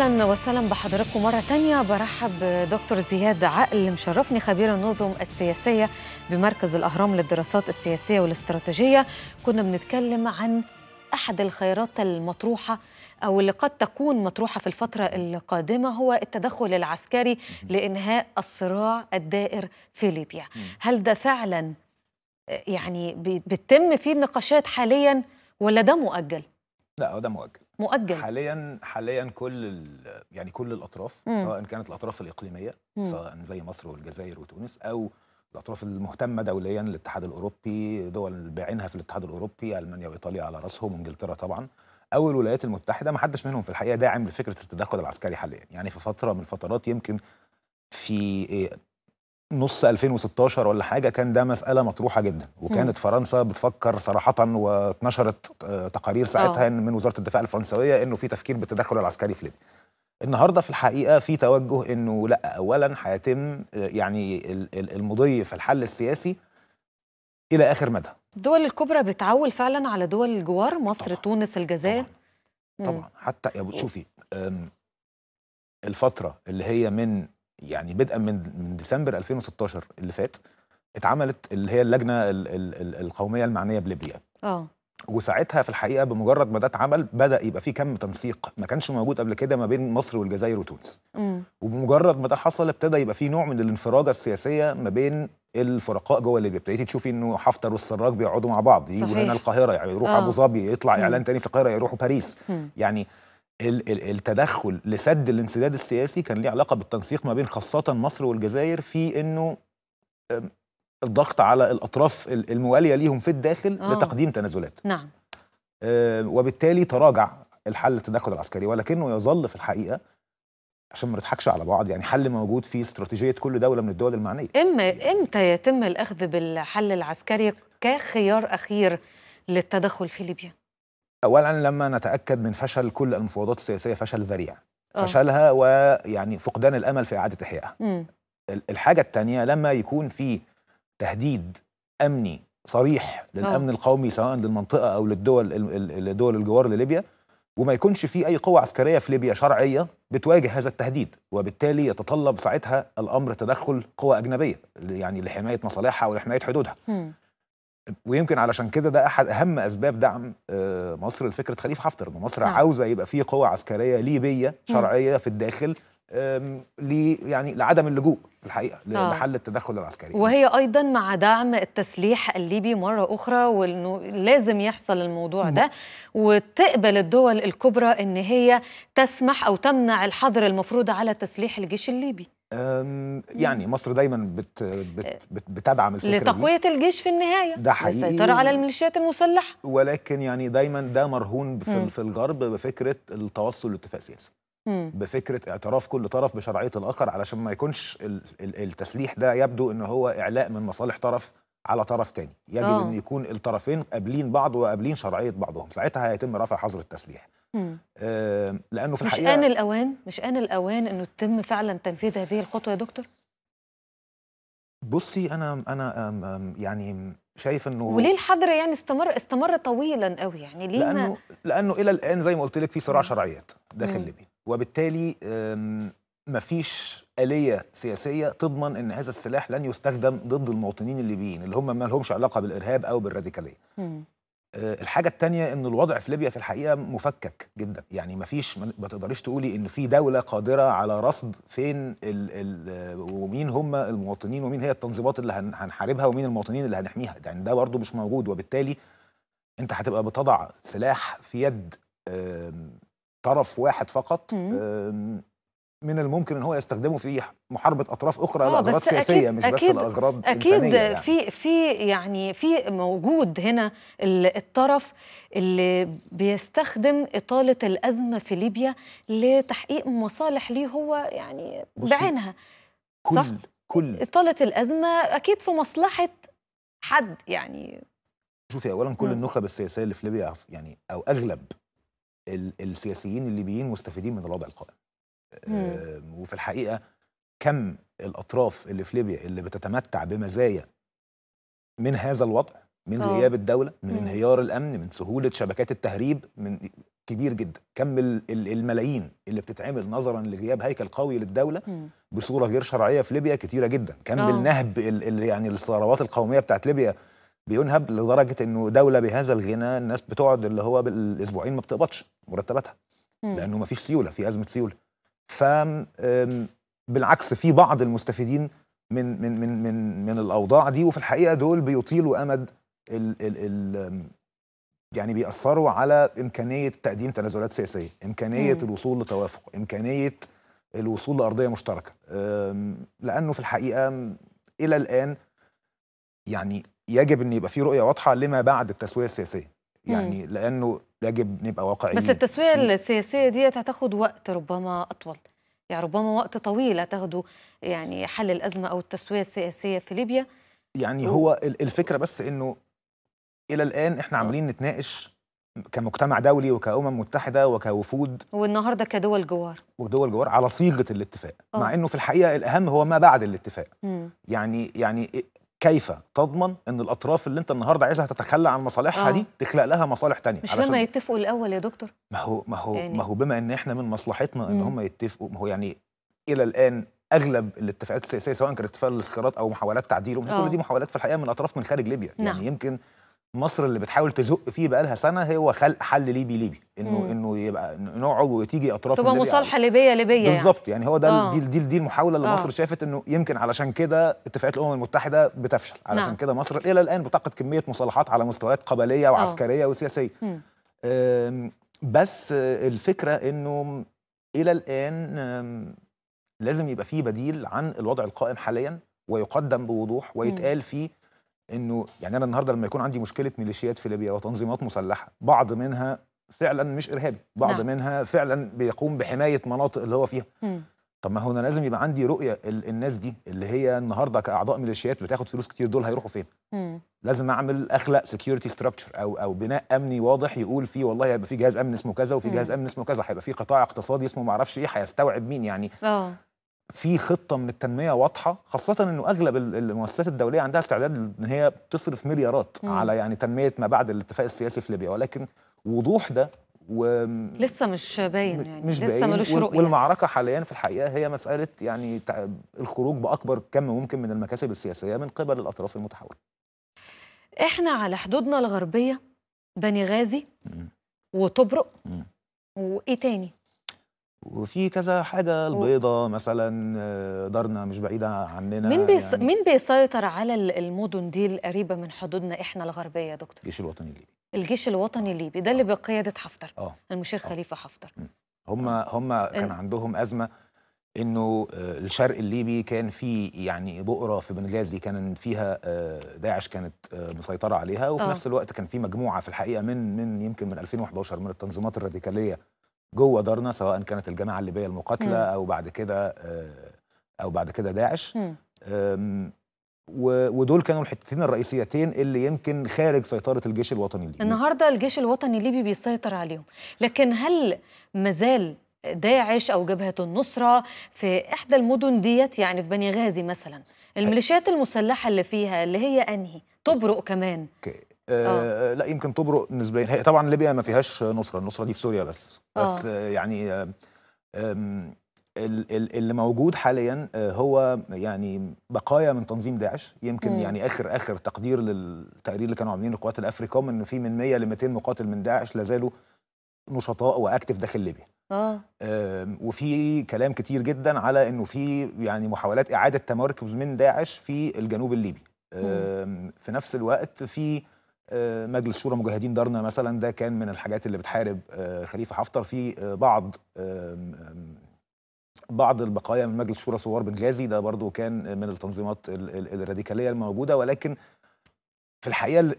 أهلا وسهلا بحضراتكم مرة تانية برحب بدكتور زياد عقل مشرفني خبير النظم السياسية بمركز الأهرام للدراسات السياسية والاستراتيجية كنا بنتكلم عن أحد الخيارات المطروحة أو اللي قد تكون مطروحة في الفترة القادمة هو التدخل العسكري لإنهاء الصراع الدائر في ليبيا هل ده فعلا يعني بتتم فيه النقاشات حاليا ولا ده مؤجل؟ لا ده مؤجل مؤجل حاليا حاليا كل يعني كل الاطراف مم. سواء كانت الاطراف الاقليميه مم. سواء زي مصر والجزائر وتونس او الاطراف المهتمه دوليا الاتحاد الاوروبي دول بعينها في الاتحاد الاوروبي المانيا وايطاليا على راسهم وانجلترا طبعا او الولايات المتحده ما حدش منهم في الحقيقه داعم لفكره التدخل العسكري حاليا يعني في فتره من الفترات يمكن في إيه، نص 2016 ولا حاجه كان ده مساله مطروحه جدا وكانت م. فرنسا بتفكر صراحه واتنشرت تقارير ساعتها أوه. من وزاره الدفاع الفرنسويه انه في تفكير بالتدخل العسكري في ليبيا النهارده في الحقيقه في توجه انه لا اولا هيتم يعني المضي في الحل السياسي الى اخر مدى الدول الكبرى بتعول فعلا على دول الجوار مصر طبعا. تونس الجزائر طبعا, طبعا. حتى يا شوفي الفتره اللي هي من يعني بدءا من من ديسمبر 2016 اللي فات اتعملت اللي هي اللجنه الـ الـ القوميه المعنيه بليبيا اه وساعتها في الحقيقه بمجرد ما ده اتعمل بدا يبقى في كم تنسيق ما كانش موجود قبل كده ما بين مصر والجزائر وتونس مم. وبمجرد ما ده حصل ابتدى يبقى في نوع من الانفراجه السياسيه ما بين الفرقاء جوه ليبيا ابتديتي تشوفي انه حفتر والسراج بيقعدوا مع بعض يجوا هنا القاهره يعني يروح آه. ابو ظبي يطلع اعلان تاني في القاهره يروحوا باريس مم. يعني التدخل لسد الانسداد السياسي كان ليه علاقه بالتنسيق ما بين خاصه مصر والجزائر في انه الضغط على الاطراف المواليه ليهم في الداخل أوه. لتقديم تنازلات نعم آه، وبالتالي تراجع الحل التدخل العسكري ولكنه يظل في الحقيقه عشان ما نضحكش على بعض يعني حل موجود في استراتيجيه كل دوله من الدول المعنيه اما امتى يتم الاخذ بالحل العسكري كخيار اخير للتدخل في ليبيا اولا لما نتاكد من فشل كل المفاوضات السياسيه فشل ذريع آه. فشلها ويعني فقدان الامل في اعاده احيائها الحاجه الثانيه لما يكون في تهديد امني صريح للامن آه. القومي سواء للمنطقه او للدول الدول الجوار لليبيا وما يكونش في اي قوه عسكريه في ليبيا شرعيه بتواجه هذا التهديد وبالتالي يتطلب ساعتها الامر تدخل قوى اجنبيه يعني لحمايه مصالحها ولحمايه حدودها ويمكن علشان كده ده احد اهم اسباب دعم آه، مصر لفكره خليفه حفتر ان مصر نعم. عاوزه يبقى في قوه عسكريه ليبيه شرعيه في الداخل لي يعني لعدم اللجوء في الحقيقه آه. لحل التدخل العسكري وهي ايضا مع دعم التسليح الليبي مره اخرى وانه لازم يحصل الموضوع ده وتقبل الدول الكبرى ان هي تسمح او تمنع الحظر المفروض على تسليح الجيش الليبي يعني مصر دايما بت بت بتدعم الفكره لتقويه دي. الجيش في النهايه ده حقيقي السيطره على الميليشيات المسلحه ولكن يعني دايما ده مرهون في, في الغرب بفكره التوصل لاتفاق سياسي بفكره اعتراف كل طرف بشرعيه الاخر علشان ما يكونش التسليح ده يبدو ان هو اعلاء من مصالح طرف على طرف تاني يجب أوه. ان يكون الطرفين قابلين بعض وقابلين شرعيه بعضهم ساعتها هيتم رفع حظر التسليح لانه في مش الحقيقه مش ان الاوان مش ان الاوان انه يتم فعلا تنفيذ هذه الخطوه يا دكتور بصي انا انا يعني شايف انه وليه الحظر يعني استمر استمر طويلا قوي يعني ليه لانه ما... لانه الى الان زي ما قلت لك في صراع شرعيات داخل ليبيا وبالتالي مفيش آلية سياسية تضمن أن هذا السلاح لن يستخدم ضد المواطنين الليبيين اللي هم ما لهمش علاقة بالإرهاب أو بالراديكالية آه، الحاجه التانية ان الوضع في ليبيا في الحقيقه مفكك جدا يعني مفيش ما تقدريش تقولي ان في دوله قادره على رصد فين الـ الـ آه، ومين هم المواطنين ومين هي التنظيمات اللي هنحاربها ومين المواطنين اللي هنحميها يعني ده برضه مش موجود وبالتالي انت هتبقى بتضع سلاح في يد طرف واحد فقط من الممكن ان هو يستخدمه في محاربه اطراف اخرى آه، لاغراض سياسيه مش أكيد بس لاغراض اكيد يعني. في في يعني في موجود هنا الطرف اللي بيستخدم اطاله الازمه في ليبيا لتحقيق مصالح ليه هو يعني بعينها كل صح؟ كل اطاله الازمه اكيد في مصلحه حد يعني شوفي اولا كل م. النخب السياسيه اللي في ليبيا يعني او اغلب السياسيين الليبيين مستفيدين من الوضع القائم وفي الحقيقه كم الاطراف اللي في ليبيا اللي بتتمتع بمزايا من هذا الوضع من أوه. غياب الدوله من انهيار الامن من سهوله شبكات التهريب من كبير جدا كم الملايين اللي بتتعمل نظرا لغياب هيكل قوي للدوله بصوره غير شرعيه في ليبيا كتيره جدا كم أوه. النهب اللي يعني الثروات القوميه بتاعت ليبيا بينهب لدرجه انه دوله بهذا الغنى الناس بتقعد اللي هو بالاسبوعين ما بتقبضش مرتباتها لانه ما فيش سيوله في ازمه سيوله ف بالعكس في بعض المستفيدين من من من من من الاوضاع دي وفي الحقيقه دول بيطيلوا امد ال ال ال يعني بيأثروا على إمكانية تقديم تنازلات سياسية إمكانية مم. الوصول لتوافق إمكانية الوصول لأرضية مشتركة لأنه في الحقيقة إلى الآن يعني يجب أن يبقى في رؤية واضحة لما بعد التسوية السياسية يعني لانه يجب نبقى واقعيين بس التسويه السياسيه دي هتاخد وقت ربما اطول يعني ربما وقت طويل تاخده يعني حل الازمه او التسويه السياسيه في ليبيا يعني هو الفكره بس انه الى الان احنا آه. عمالين نتناقش كمجتمع دولي وكأمم متحدة وكوفود والنهاردة كدول جوار ودول جوار على صيغة الاتفاق أوه. مع أنه في الحقيقة الأهم هو ما بعد الاتفاق مم. يعني يعني كيف تضمن ان الاطراف اللي انت النهارده عايزها تتخلى عن مصالحها آه. دي تخلق لها مصالح تانية مش لما يتفقوا الاول يا دكتور ما هو ما هو يعني. ما هو بما ان احنا من مصلحتنا ان هم يتفقوا ما هو يعني الى الان اغلب الاتفاقات السياسيه سواء كانت اتفاق الاسخارات او محاولات تعديلهم كل آه. دي محاولات في الحقيقه من اطراف من خارج ليبيا نعم. يعني يمكن مصر اللي بتحاول تزق فيه بقالها سنه هو خلق حل ليبي ليبي انه مم. انه يبقى نقعد وتيجي اطراف تبقى مصالحه ليبيه ليبيه يعني. بالظبط يعني. يعني هو ده آه. دي, دي, دي المحاوله اللي آه. مصر شافت انه يمكن علشان كده اتفاقيات الامم المتحده بتفشل نعم. علشان نعم. كده مصر الى الان بتعقد كميه مصالحات على مستويات قبليه آه. وعسكريه آه. وسياسيه بس الفكره انه الى الان لازم يبقى فيه بديل عن الوضع القائم حاليا ويقدم بوضوح ويتقال فيه انه يعني انا النهارده لما يكون عندي مشكله ميليشيات في ليبيا وتنظيمات مسلحه بعض منها فعلا مش ارهابي بعض نعم. منها فعلا بيقوم بحمايه مناطق اللي هو فيها م. طب ما هو انا لازم يبقى عندي رؤيه الناس دي اللي هي النهارده كاعضاء ميليشيات بتاخد فلوس كتير دول هيروحوا فين م. لازم اعمل اخلق سكيورتي ستراكشر او او بناء امني واضح يقول فيه والله هيبقى في جهاز امن اسمه كذا وفي جهاز امن اسمه كذا هيبقى في قطاع اقتصادي اسمه ما اعرفش ايه هيستوعب مين يعني أوه. في خطه من التنميه واضحه خاصه انه اغلب المؤسسات الدوليه عندها استعداد ان هي تصرف مليارات مم. على يعني تنميه ما بعد الاتفاق السياسي في ليبيا ولكن وضوح ده و لسه مش باين يعني مش لسه ملوش رؤيه والمعركه حاليا في الحقيقه هي مساله يعني الخروج باكبر كم ممكن من المكاسب السياسيه من قبل الاطراف المتحوله احنا على حدودنا الغربيه بني غازي مم. وطبرق مم. وايه تاني وفي كذا حاجة البيضة مثلا دارنا آه، مش بعيدة عننا مين بيس... يعني مين بيسيطر على المدن دي القريبة من حدودنا احنا الغربية يا دكتور؟ الجيش الوطني الليبي الجيش الوطني الليبي ده اللي آه. بقيادة حفتر أوه. المشير أوه. خليفة حفتر هم آه. هم كان عندهم أزمة انه الشرق الليبي كان في يعني بؤره في بنغازي كان فيها داعش كانت مسيطره عليها وفي أوه. نفس الوقت كان في مجموعه في الحقيقه من من يمكن من 2011 من التنظيمات الراديكاليه جوه دارنا سواء كانت الجماعه الليبيه المقاتله او بعد كده آه، او بعد كده داعش ودول كانوا الحتتين الرئيسيتين اللي يمكن خارج سيطرة الجيش الوطني الليبي النهاردة الجيش الوطني الليبي بيسيطر عليهم لكن هل مازال داعش أو جبهة النصرة في إحدى المدن ديت يعني في بني غازي مثلا الميليشيات المسلحة اللي فيها اللي هي أنهي تبرق كمان آه. آه، لا يمكن تبرق نسبيا هي طبعا ليبيا ما فيهاش نصره النصره دي في سوريا بس آه. بس يعني اللي موجود حاليا هو يعني بقايا من تنظيم داعش يمكن مم. يعني اخر اخر تقدير للتقرير اللي كانوا عاملينه القوات الافريكوم ان في من 100 ل 200 مقاتل من داعش لا زالوا نشطاء واكتف داخل ليبيا آه. وفي كلام كتير جدا على انه في يعني محاولات اعاده تمركز من داعش في الجنوب الليبي في نفس الوقت في آه، مجلس شورى مجاهدين دارنا مثلا ده كان من الحاجات اللي بتحارب آه، خليفه حفتر في آه، بعض بعض البقايا من مجلس شورى ثوار بنغازي ده برضو كان من التنظيمات الراديكاليه الموجوده ولكن في الحقيقه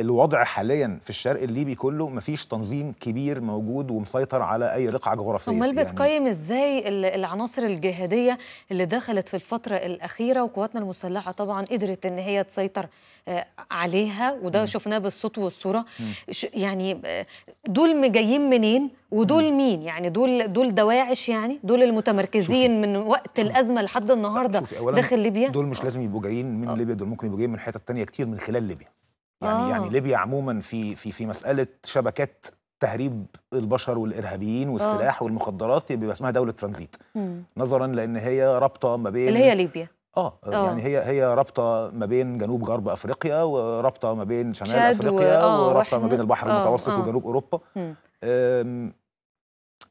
الوضع حاليا في الشرق الليبي كله مفيش تنظيم كبير موجود ومسيطر على اي رقعه جغرافيه امال يعني بتقيم ازاي العناصر الجهاديه اللي دخلت في الفتره الاخيره وقواتنا المسلحه طبعا قدرت ان هي تسيطر آه، عليها وده شفناه بالصوت والصوره يعني آه، دول جايين منين ودول مين يعني دول دول دواعش يعني دول المتمركزين من وقت شوفي. الازمه لحد النهارده داخل ليبيا دول مش لازم يبقوا جايين من آه. ليبيا دول ممكن يبقوا جايين من حتت تانية كتير من خلال ليبيا يعني, يعني آه. يعني ليبيا عموما في في في مساله شبكات تهريب البشر والارهابيين والسلاح أوه. والمخدرات بيبقى اسمها دوله ترانزيت مم. نظرا لان هي رابطه ما بين اللي هي ليبيا اه يعني آه. هي هي رابطه ما بين جنوب غرب افريقيا ورابطه ما بين شمال افريقيا آه، ورابطه ما بين البحر آه، المتوسط وجنوب اوروبا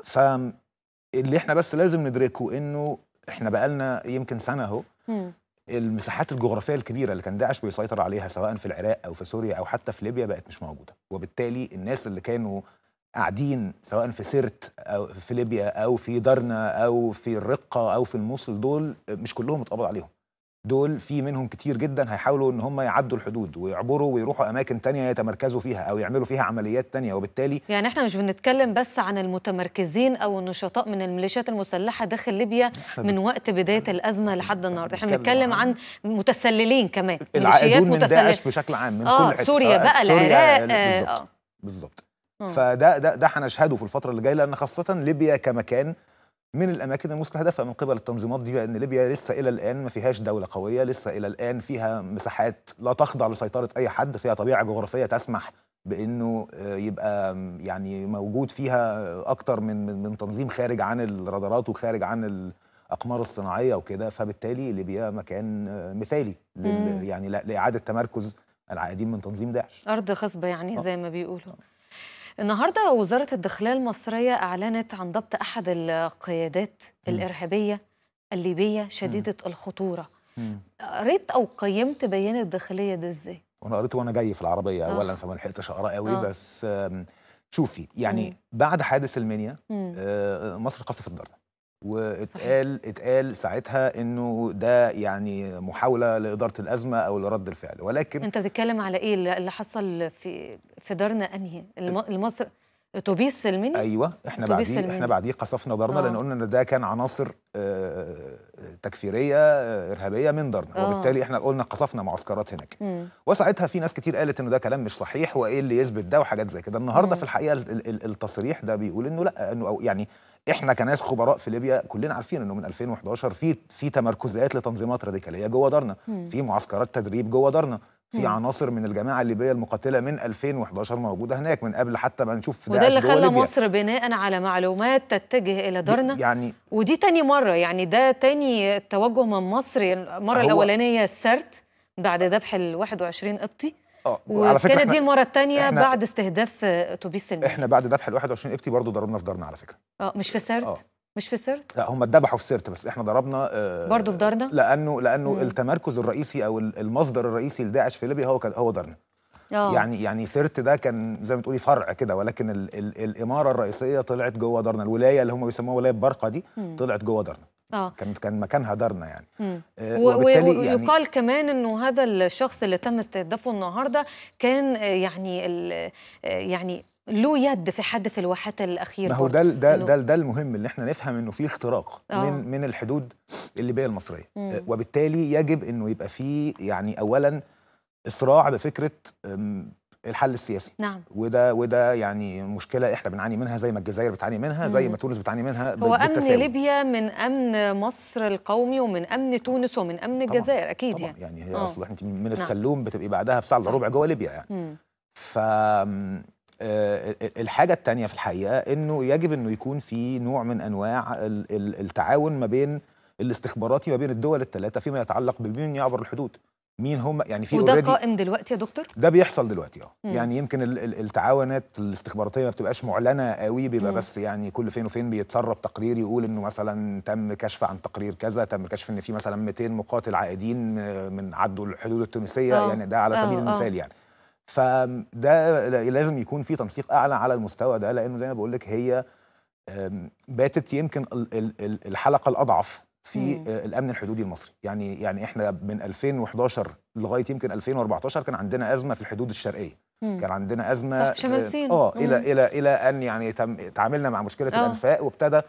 ف اللي احنا بس لازم ندركه انه احنا بقالنا يمكن سنه اهو المساحات الجغرافيه الكبيره اللي كان داعش بيسيطر عليها سواء في العراق او في سوريا او حتى في ليبيا بقت مش موجوده وبالتالي الناس اللي كانوا قاعدين سواء في سرت او في ليبيا او في درنا او في الرقه او في الموصل دول مش كلهم اتقبض عليهم دول في منهم كتير جدا هيحاولوا ان هم يعدوا الحدود ويعبروا ويروحوا اماكن تانية يتمركزوا فيها او يعملوا فيها عمليات تانية وبالتالي يعني احنا مش بنتكلم بس عن المتمركزين او النشطاء من الميليشيات المسلحه داخل ليبيا من وقت بدايه الازمه لحد النهارده احنا بنتكلم عن متسللين كمان ميليشيات متسلله من داعش بشكل عام من آه كل حته سوريا بقى العراق آه،, آه بالظبط فده ده ده هنشهده في الفتره اللي جايه لان خاصه ليبيا كمكان من الاماكن المستهدفه من قبل التنظيمات دي لان ليبيا لسه الى الان ما فيهاش دوله قويه لسه الى الان فيها مساحات لا تخضع لسيطره اي حد فيها طبيعه جغرافيه تسمح بانه آه، يبقى يعني موجود فيها اكتر من من, من تنظيم خارج عن الرادارات وخارج عن الاقمار الصناعيه وكده فبالتالي ليبيا مكان آه، مثالي لل يعني لاعاده تمركز العائدين من تنظيم داعش ارض خصبه يعني آه. زي ما بيقولوا النهارده وزارة الداخلية المصرية أعلنت عن ضبط أحد القيادات الإرهابية الليبية شديدة الخطورة قريت أو قيمت بيان الداخلية ده إزاي؟ أنا قريته وأنا جاي في العربية آه. أولا فما لحقتش أقرأ قوي آه. بس شوفي يعني بعد حادث المنيا آه، مصر قصفت دارنا واتقال صحيح. اتقال ساعتها انه ده يعني محاوله لاداره الازمه او لرد الفعل ولكن انت بتتكلم على ايه اللي حصل في في دارنا انهي المصر اتوبيس سلمني ايوه احنا بعديه احنا بعديه قصفنا دارنا آه. لان قلنا ان ده كان عناصر آه تكفيريه آه ارهابيه من دارنا آه. وبالتالي احنا قلنا قصفنا معسكرات هناك مم. وساعتها في ناس كتير قالت انه ده كلام مش صحيح وايه اللي يثبت ده وحاجات زي كده النهارده مم. في الحقيقه التصريح ده بيقول انه لا انه يعني احنا كناس خبراء في ليبيا كلنا عارفين انه من 2011 في في تمركزات لتنظيمات راديكاليه جوه دارنا في معسكرات تدريب جوه دارنا في عناصر من الجماعه الليبيه المقاتله من 2011 موجوده هناك من قبل حتى ما نشوف وده اللي خلى مصر بناء على معلومات تتجه الى دارنا يعني ودي تاني مره يعني ده تاني توجه من مصر المره الاولانيه السرت بعد ذبح ال 21 قبطي آه، وكانت دي المره الثانيه بعد استهداف اتوبيس المال احنا بعد ذبح ال 21 ابتي برضه ضربنا في دارنا على فكره اه مش في سرت؟ آه. مش في سرت؟ لا هم اتذبحوا في سرت بس احنا ضربنا آه برضه في دارنا؟ لانه لانه مم. التمركز الرئيسي او المصدر الرئيسي لداعش في ليبيا هو كان هو دارنا أوه. يعني يعني سرت ده كان زي ما تقولي فرع كده ولكن الـ الـ الاماره الرئيسيه طلعت جوه دارنا الولايه اللي هم بيسموها ولايه برقه دي مم. طلعت جوه دارنا اه كان كان مكانها دارنا يعني آه وبالتالي يعني ويقال يعني كمان انه هذا الشخص اللي تم استهدافه النهارده كان آه، يعني آه، يعني له يد في حادث الواحات الاخير ما هو ده ده ده, ده المهم اللي احنا نفهم انه في اختراق أوه. من من الحدود الليبيه المصريه مم. آه، وبالتالي يجب انه يبقى في يعني اولا اصراع بفكره الحل السياسي نعم وده وده يعني مشكله احنا بنعاني منها زي ما الجزائر بتعاني منها زي ما تونس بتعاني منها هو امن ليبيا من امن مصر القومي ومن امن تونس ومن امن الجزائر اكيد طبعًا يعني يعني هي آه. اصل انت من نعم. السلوم بتبقي بعدها بساعه الا ربع جوه ليبيا يعني ف آه، الحاجه الثانيه في الحقيقه انه يجب انه يكون في نوع من انواع التعاون ما بين الاستخباراتي ما بين الدول الثلاثه فيما يتعلق بمين يعبر الحدود مين هم يعني في وده قائم دلوقتي يا دكتور ده بيحصل دلوقتي اه يعني يمكن التعاونات الاستخباراتيه ما بتبقاش معلنه قوي بيبقى بس يعني كل فين وفين بيتسرب تقرير يقول انه مثلا تم كشف عن تقرير كذا تم كشف ان في مثلا 200 مقاتل عائدين من عدوا الحدود التونسيه أوه. يعني ده على اه، سبيل أوه. المثال يعني فده لازم يكون في تنسيق اعلى على المستوى ده لانه زي ما بقول لك هي باتت يمكن الحلقه الاضعف في مم. آه، الامن الحدودي المصري يعني يعني احنا من 2011 لغايه يمكن 2014 كان عندنا ازمه في الحدود الشرقيه مم. كان عندنا ازمه آه،, اه الى الى الى ان يعني تعاملنا مع مشكله أوه. الانفاق وابتدى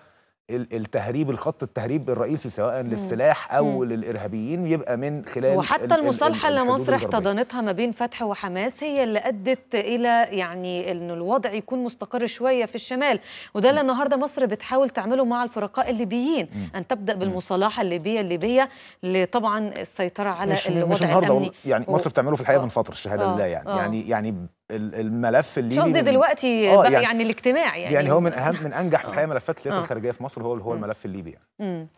التهريب الخط التهريب الرئيسي سواء مم. للسلاح او مم. للارهابيين يبقى من خلال وحتى المصالحه اللي مصر احتضنتها ما بين فتح وحماس هي اللي ادت الى يعني ان الوضع يكون مستقر شويه في الشمال وده اللي النهارده مصر بتحاول تعمله مع الفرقاء الليبيين مم. ان تبدا بالمصالحه الليبيه الليبيه لطبعا السيطره على مش الوضع مش النهارده الامني يعني و... مصر بتعمله في الحقيقه آه. من فتره الشهاده آه. لله يعني, يعني آه. يعني يعني الملف الليبي قصدي دلوقتي آه بقى يعني, يعني الاجتماع يعني, يعني هو من اهم من انجح في الحقيقه ملفات السياسه آه. الخارجيه في مصر هو هو الملف الليبي يعني مم.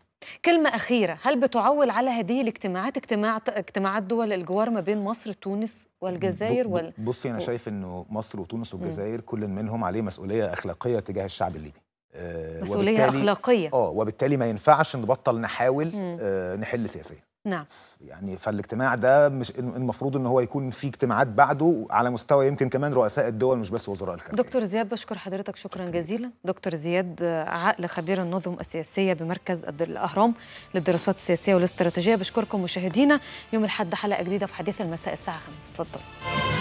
كلمة أخيرة هل بتعول على هذه الاجتماعات اجتماع اجتماعات دول الجوار ما بين مصر تونس والجزائر وال... بصي أنا شايف إنه مصر وتونس والجزائر مم. كل منهم عليه مسؤولية أخلاقية تجاه الشعب الليبي آه مسؤولية أخلاقية اه وبالتالي ما ينفعش نبطل نحاول آه نحل سياسيا نعم يعني فالاجتماع ده مش المفروض ان هو يكون في اجتماعات بعده على مستوى يمكن كمان رؤساء الدول مش بس وزراء الخارجيه دكتور زياد بشكر حضرتك شكرا جزيلا دكتور زياد عقل خبير النظم السياسيه بمركز الاهرام للدراسات السياسيه والاستراتيجيه بشكركم مشاهدينا يوم الاحد حلقه جديده في حديث المساء الساعه 5 اتفضلوا